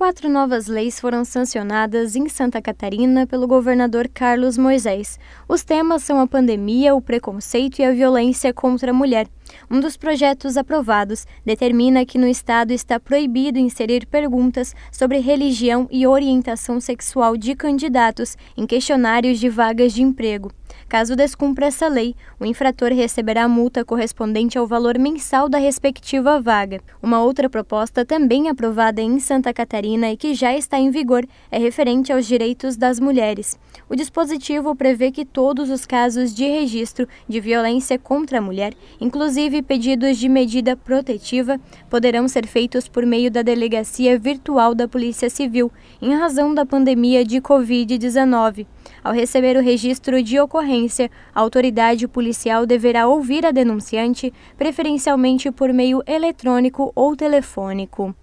Quatro novas leis foram sancionadas em Santa Catarina pelo governador Carlos Moisés. Os temas são a pandemia, o preconceito e a violência contra a mulher. Um dos projetos aprovados determina que no Estado está proibido inserir perguntas sobre religião e orientação sexual de candidatos em questionários de vagas de emprego. Caso descumpra essa lei, o infrator receberá a multa correspondente ao valor mensal da respectiva vaga. Uma outra proposta, também aprovada em Santa Catarina e que já está em vigor, é referente aos direitos das mulheres. O dispositivo prevê que todos os casos de registro de violência contra a mulher, inclusive pedidos de medida protetiva, poderão ser feitos por meio da delegacia virtual da Polícia Civil, em razão da pandemia de Covid-19. Ao receber o registro de ocorrência, a autoridade policial deverá ouvir a denunciante, preferencialmente por meio eletrônico ou telefônico.